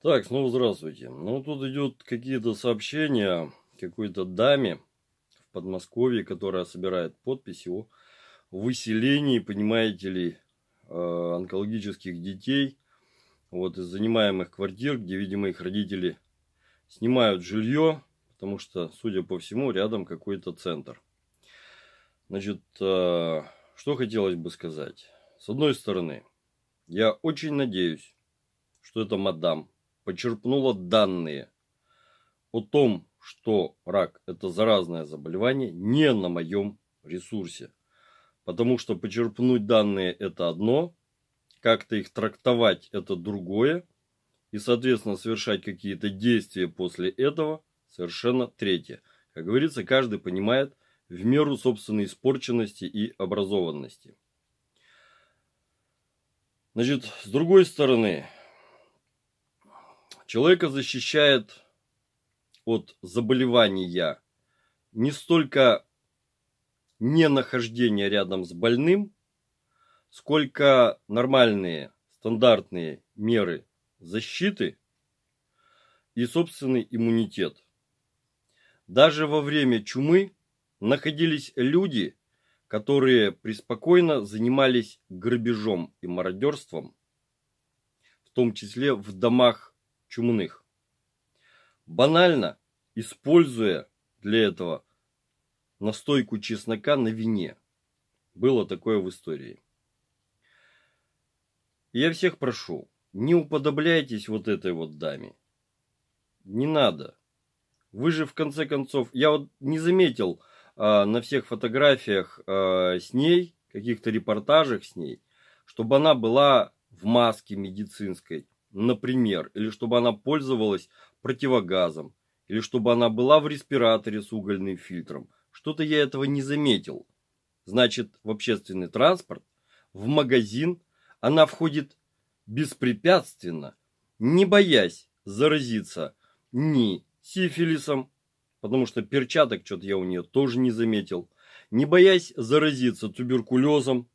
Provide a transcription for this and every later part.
Так, снова здравствуйте. Ну, тут идет какие-то сообщения какой-то даме в Подмосковье, которая собирает подписи о выселении, понимаете ли, э, онкологических детей вот из занимаемых квартир, где, видимо, их родители снимают жилье, потому что, судя по всему, рядом какой-то центр. Значит, э, что хотелось бы сказать. С одной стороны, я очень надеюсь, что это мадам почерпнула данные о том, что рак – это заразное заболевание, не на моем ресурсе. Потому что почерпнуть данные – это одно, как-то их трактовать – это другое, и, соответственно, совершать какие-то действия после этого – совершенно третье. Как говорится, каждый понимает в меру собственной испорченности и образованности. Значит, с другой стороны, Человека защищает от заболевания не столько не нахождение рядом с больным, сколько нормальные стандартные меры защиты и собственный иммунитет. Даже во время чумы находились люди, которые преспокойно занимались грабежом и мародерством, в том числе в домах чумных. Банально, используя для этого настойку чеснока на вине. Было такое в истории. я всех прошу, не уподобляйтесь вот этой вот даме. Не надо. Вы же в конце концов, я вот не заметил э, на всех фотографиях э, с ней, каких-то репортажах с ней, чтобы она была в маске медицинской например, или чтобы она пользовалась противогазом, или чтобы она была в респираторе с угольным фильтром. Что-то я этого не заметил. Значит, в общественный транспорт, в магазин она входит беспрепятственно, не боясь заразиться ни сифилисом, потому что перчаток что-то я у нее тоже не заметил, не боясь заразиться туберкулезом,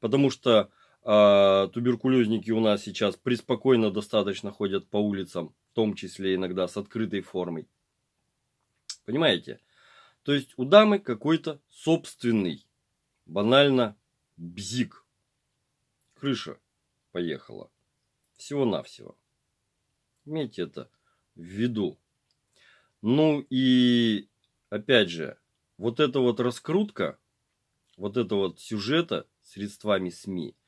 потому что а, туберкулезники у нас сейчас преспокойно достаточно ходят по улицам, в том числе иногда с открытой формой. Понимаете? То есть у дамы какой-то собственный, банально, бзик. Крыша поехала. Всего-навсего. Имейте это в виду. Ну и, опять же, вот эта вот раскрутка, вот этого вот сюжета средствами СМИ –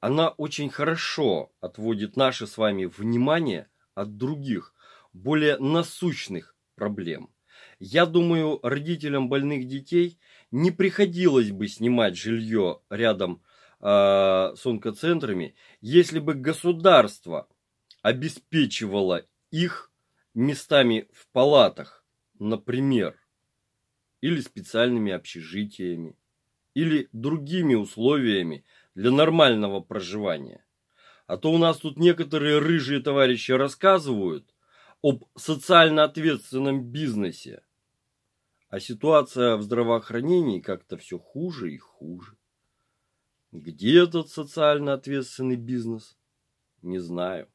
она очень хорошо отводит наше с вами внимание от других, более насущных проблем. Я думаю, родителям больных детей не приходилось бы снимать жилье рядом э, с онкоцентрами, если бы государство обеспечивало их местами в палатах, например, или специальными общежитиями, или другими условиями, для нормального проживания. А то у нас тут некоторые рыжие товарищи рассказывают об социально ответственном бизнесе, а ситуация в здравоохранении как-то все хуже и хуже. Где этот социально ответственный бизнес? Не знаю.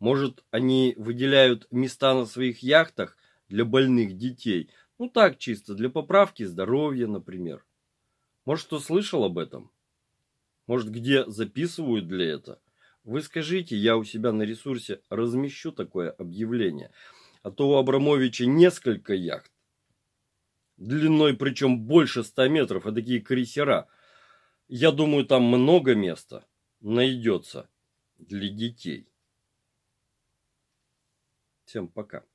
Может, они выделяют места на своих яхтах для больных детей? Ну так, чисто для поправки здоровья, например. Может, кто слышал об этом? Может, где записывают для этого? Вы скажите, я у себя на ресурсе размещу такое объявление. А то у Абрамовича несколько яхт, длиной причем больше 100 метров, а такие крейсера. Я думаю, там много места найдется для детей. Всем пока.